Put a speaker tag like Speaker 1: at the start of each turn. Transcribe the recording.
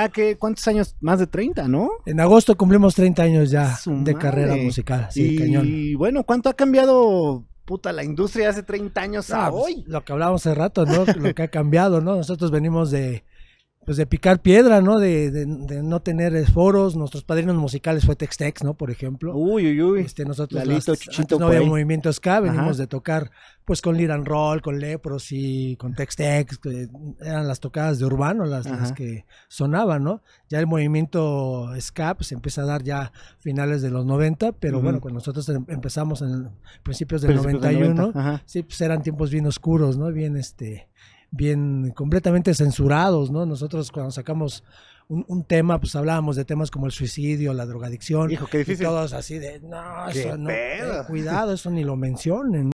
Speaker 1: Ah, que, ¿cuántos años? Más de 30, ¿no?
Speaker 2: En agosto cumplimos 30 años ya de carrera musical. Sí, y cañón.
Speaker 1: Y bueno, ¿cuánto ha cambiado puta, la industria hace 30 años a pues, hoy.
Speaker 2: Lo que hablábamos hace rato, ¿no? lo que ha cambiado, ¿no? Nosotros venimos de pues de picar piedra, ¿no? De, de, no tener foros. Nuestros padrinos musicales fue Textex, ¿no? Por ejemplo. Uy, uy, uy. Este, nosotros Lalito, las, no había movimiento Ska, venimos de tocar pues con Liran Roll, con Lepros y con Textex, que eran las tocadas de Urbano, las, que sonaban, ¿no? Ya el movimiento ska se pues, empieza a dar ya a finales de los 90, pero bueno, cuando nosotros em, empezamos en principios del 91, sí, pues eran tiempos bien oscuros, ¿no? Bien este bien completamente censurados, ¿no? Nosotros cuando sacamos un, tema, pues hablábamos de temas como el suicidio, la drogadicción. todos así de, no, eso no, cuidado, eso ni lo mencionen.